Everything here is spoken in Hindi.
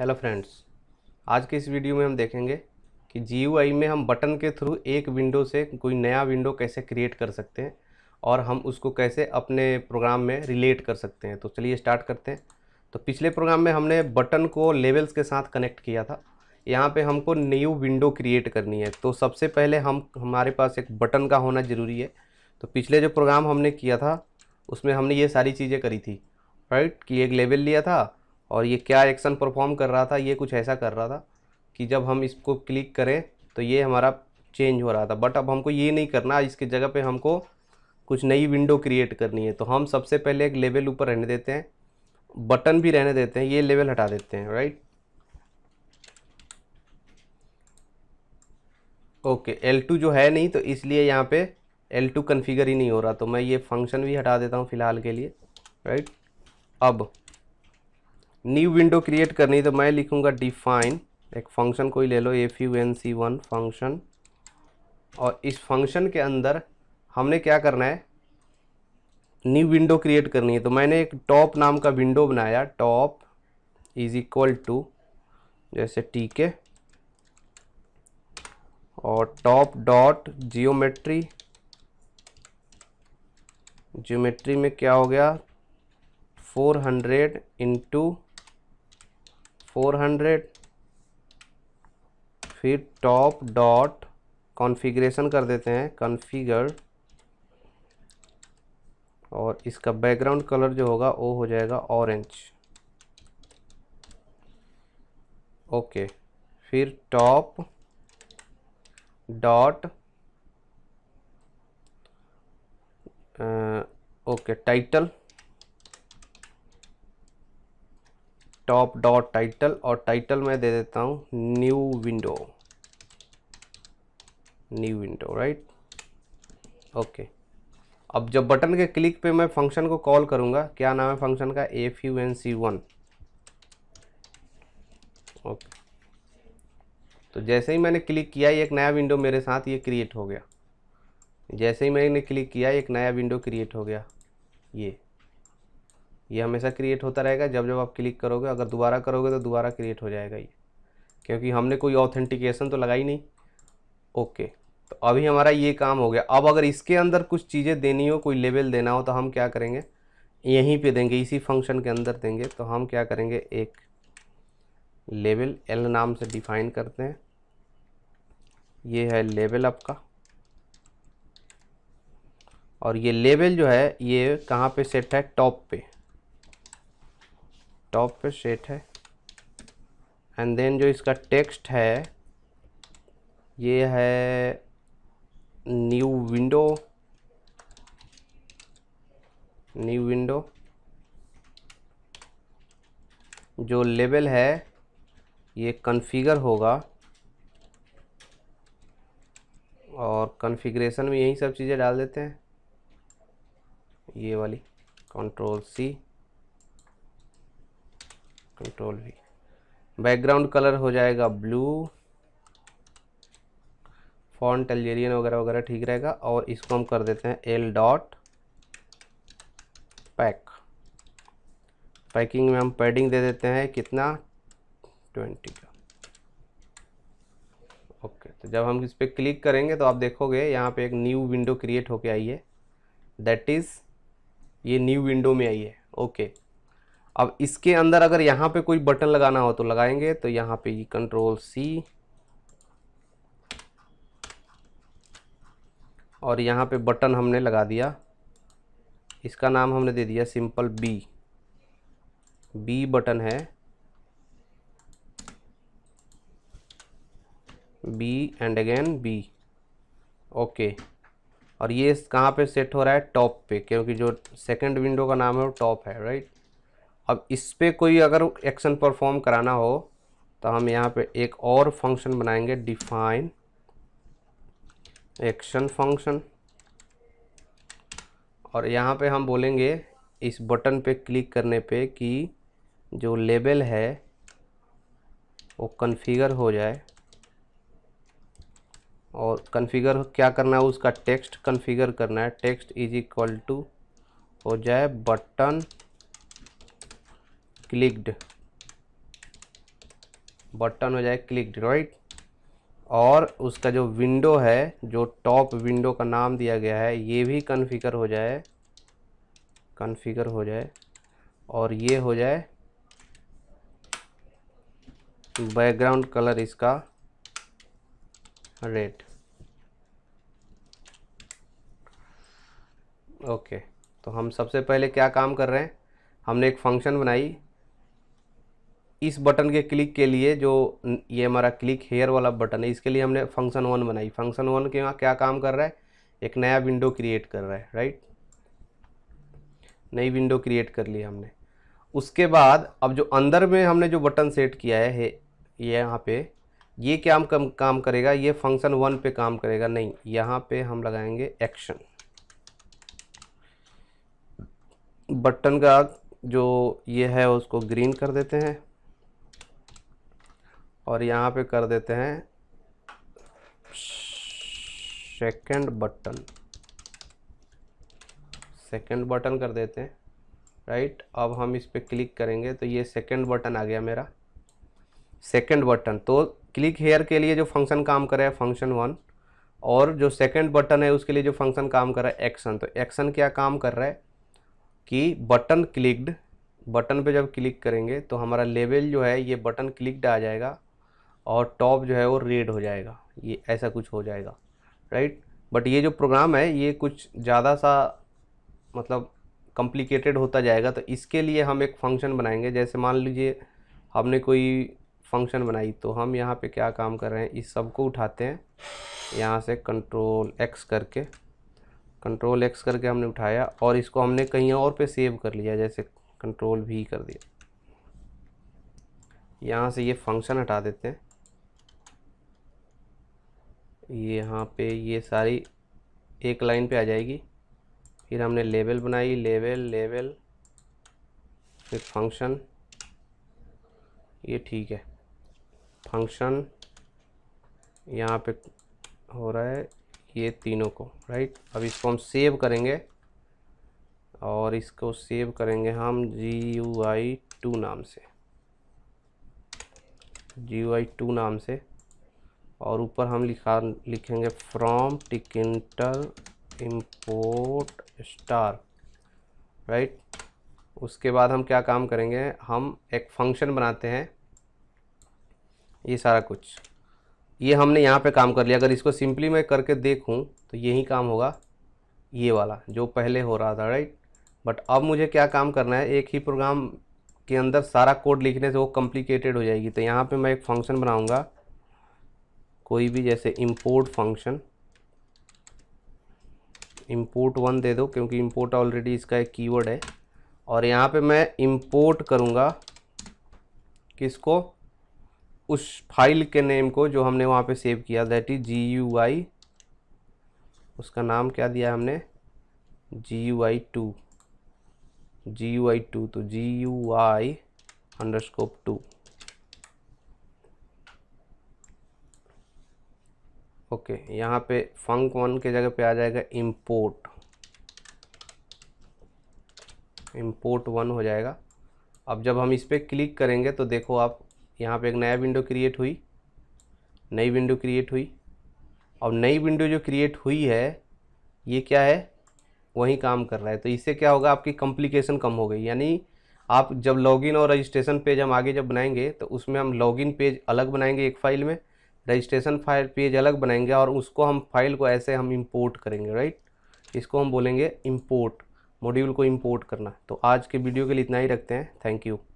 हेलो फ्रेंड्स आज के इस वीडियो में हम देखेंगे कि जी में हम बटन के थ्रू एक विंडो से कोई नया विंडो कैसे क्रिएट कर सकते हैं और हम उसको कैसे अपने प्रोग्राम में रिलेट कर सकते हैं तो चलिए स्टार्ट करते हैं तो पिछले प्रोग्राम में हमने बटन को लेवल्स के साथ कनेक्ट किया था यहाँ पे हमको न्यू विंडो क्रिएट करनी है तो सबसे पहले हम हमारे पास एक बटन का होना ज़रूरी है तो पिछले जो प्रोग्राम हमने किया था उसमें हमने ये सारी चीज़ें करी थी राइट कि एक लेवल लिया था और ये क्या एक्शन परफॉर्म कर रहा था ये कुछ ऐसा कर रहा था कि जब हम इसको क्लिक करें तो ये हमारा चेंज हो रहा था बट अब हमको ये नहीं करना इसके जगह पे हमको कुछ नई विंडो क्रिएट करनी है तो हम सबसे पहले एक लेवल ऊपर रहने देते हैं बटन भी रहने देते हैं ये लेवल हटा देते हैं राइट ओके टू जो है नहीं तो इसलिए यहाँ पे टू कन्फिगर ही नहीं हो रहा तो मैं ये फंक्शन भी हटा देता हूँ फ़िलहाल के लिए राइट अब न्यू विंडो क्रिएट करनी तो मैं लिखूँगा डिफाइन एक फंक्शन कोई ले लो F U N C one function और इस फंक्शन के अंदर हमने क्या करना है न्यू विंडो क्रिएट करनी है तो मैंने एक टॉप नाम का विंडो बनाया टॉप इज इक्वल टू जैसे टी के और टॉप डॉट जियोमेट्री जियोमेट्री में क्या हो गया 400 हंड्रेड इंटू 400 फिर टॉप डॉट कॉन्फ़िगरेशन कर देते हैं कॉन्फ़िगर और इसका बैकग्राउंड कलर जो होगा वो हो जाएगा ऑरेंज ओके फिर top dot okay title top dot title और टाइटल मैं दे देता हूँ new window new window right okay अब जब बटन के क्लिक पे मैं फंक्शन को कॉल करूँगा क्या नाम है फंक्शन का F U N C one okay तो जैसे ही मैंने क्लिक किया एक नया विंडो मेरे साथ ये क्रिएट हो गया जैसे ही मैंने क्लिक किया एक नया विंडो क्रिएट हो गया ये ये हमेशा क्रिएट होता रहेगा जब जब आप क्लिक करोगे अगर दोबारा करोगे तो दोबारा क्रिएट हो जाएगा ये क्योंकि हमने कोई ऑथेंटिकेशन तो लगाई नहीं ओके तो अभी हमारा ये काम हो गया अब अगर इसके अंदर कुछ चीज़ें देनी हो कोई लेवल देना हो तो हम क्या करेंगे यहीं पे देंगे इसी फंक्शन के अंदर देंगे तो हम क्या करेंगे एक लेवल एल नाम से डिफाइन करते हैं ये है लेवल आपका और ये लेवल जो है ये कहाँ पे सेट है टॉप पे टॉप पे सेट है एंड देन जो इसका टेक्स्ट है ये है न्यू विंडो न्यू विंडो जो लेवल है ये कन्फिगर होगा और कन्फिग्रेशन में यही सब चीज़ें डाल देते हैं ये वाली कंट्रोल सी कंट्रोल भी बैकग्राउंड कलर हो जाएगा ब्लू फॉन्ट एलजेरियन वगैरह वगैरह ठीक रहेगा और इसको हम कर देते हैं एल डॉट पैक पैकिंग में हम पैडिंग दे देते हैं कितना ट्वेंटी का ओके तो जब हम इस पर क्लिक करेंगे तो आप देखोगे यहाँ पे एक न्यू विंडो क्रिएट होके आई है दैट इज़ ये न्यू विंडो में आई है ओके अब इसके अंदर अगर यहाँ पे कोई बटन लगाना हो तो लगाएंगे तो यहाँ पे कंट्रोल सी और यहाँ पे बटन हमने लगा दिया इसका नाम हमने दे दिया सिंपल बी बी बटन है B and again B okay और ये कहाँ पे सेट हो रहा है टॉप पे क्योंकि जो सेकंड विंडो का नाम है वो टॉप है राइट अब इस पर कोई अगर एक्शन परफॉर्म कराना हो तो हम यहाँ पे एक और फंक्शन बनाएंगे डिफाइन एक्शन फंक्शन और यहाँ पे हम बोलेंगे इस बटन पे क्लिक करने पे कि जो लेबल है वो कन्फिगर हो जाए और कन्फिगर क्या करना है उसका टेक्स्ट कन्फिगर करना है टेक्स्ट इज इक्वल टू हो जाए बटन क्लिक्ड बटन हो जाए क्लिक्ड राइट और उसका जो विंडो है जो टॉप विंडो का नाम दिया गया है ये भी कन्फिगर हो जाए कन्फिगर हो जाए और ये हो जाए बैकग्राउंड कलर इसका रेड ओके तो हम सबसे पहले क्या काम कर रहे हैं हमने एक फंक्शन बनाई इस बटन के क्लिक के लिए जो ये हमारा क्लिक हेयर वाला बटन है इसके लिए हमने फंक्शन वन बनाई फंक्शन वन के यहाँ क्या काम कर रहा है एक नया विंडो क्रिएट कर रहा है राइट नई विंडो क्रिएट कर ली हमने उसके बाद अब जो अंदर में हमने जो बटन सेट किया है ये यहाँ पे ये क्या कम काम करेगा ये फंक्शन वन पे काम करेगा नहीं यहाँ पे हम लगाएंगे एक्शन बटन का जो ये है उसको ग्रीन कर देते हैं और यहाँ पे कर देते हैं सेकंड बटन सेकंड बटन कर देते हैं राइट अब हम इस पर क्लिक करेंगे तो ये सेकंड बटन आ गया मेरा सेकंड बटन तो क्लिक हेयर के लिए जो फंक्शन काम कर है फंक्शन वन और जो सेकंड बटन है उसके लिए जो फंक्शन काम कर रहा है एक्शन तो एक्शन क्या काम कर रहा है कि बटन क्लिक्ड बटन पे जब क्लिक करेंगे तो हमारा लेवल जो है ये बटन क्लिक्ड आ जाएगा और टॉप जो है वो रेड हो जाएगा ये ऐसा कुछ हो जाएगा राइट बट ये जो प्रोग्राम है ये कुछ ज़्यादा सा मतलब कॉम्प्लिकेटेड होता जाएगा तो इसके लिए हम एक फंक्शन बनाएंगे जैसे मान लीजिए हमने कोई फंक्शन बनाई तो हम यहाँ पे क्या काम कर रहे हैं इस सब को उठाते हैं यहाँ से कंट्रोल एक्स करके कंट्रोल एक्स करके हमने उठाया और इसको हमने कहीं और पे सेव कर लिया जैसे कंट्रोल भी कर दिया यहाँ से ये फंक्शन हटा देते हैं ये यहाँ पे ये सारी एक लाइन पे आ जाएगी फिर हमने लेबल बनाई लेबल लेबल फिर फंक्शन ये ठीक है फंक्शन यहाँ पे हो रहा है ये तीनों को राइट अब इसको हम सेव करेंगे और इसको सेव करेंगे हम जी यू आई टू नाम से जी यू आई टू नाम से और ऊपर हम लिखा लिखेंगे from tkinter import star right उसके बाद हम क्या काम करेंगे हम एक फंक्शन बनाते हैं ये सारा कुछ ये हमने यहाँ पे काम कर लिया अगर इसको सिंपली मैं करके देखूँ तो यही काम होगा ये वाला जो पहले हो रहा था राइट बट अब मुझे क्या काम करना है एक ही प्रोग्राम के अंदर सारा कोड लिखने से वो कॉम्प्लिकेटेड हो जाएगी तो यहाँ पे मैं एक फंक्शन बनाऊँगा कोई भी जैसे इम्पोर्ट फंक्शन इम्पोर्ट वन दे दो क्योंकि इम्पोर्ट ऑलरेडी इसका एक कीवर्ड है और यहाँ पे मैं इम्पोर्ट करूँगा किसको उस फाइल के नेम को जो हमने वहाँ पे सेव किया that is G U I उसका नाम क्या दिया हमने G U I two G U I two तो G U I underscore two okay यहाँ पे फंक वन के जगह पे आ जाएगा इम्पोर्ट इम्पोर्ट वन हो जाएगा अब जब हम इस पर क्लिक करेंगे तो देखो आप यहाँ पे एक नया विंडो क्रिएट हुई नई विंडो क्रिएट हुई अब नई विंडो जो क्रिएट हुई है ये क्या है वही काम कर रहा है तो इससे क्या होगा आपकी कम्प्लिकेशन कम हो गई यानी आप जब लॉगिन और रजिस्ट्रेशन पेज हम आगे जब बनाएंगे तो उसमें हम लॉगिन पेज अलग बनाएंगे एक फाइल में रजिस्ट्रेशन फाइल पेज अलग बनाएंगे और उसको हम फाइल को ऐसे हम इम्पोर्ट करेंगे राइट इसको हम बोलेंगे इम्पोर्ट मॉड्यूल को इम्पोर्ट करना तो आज के वीडियो के लिए इतना ही रखते हैं थैंक यू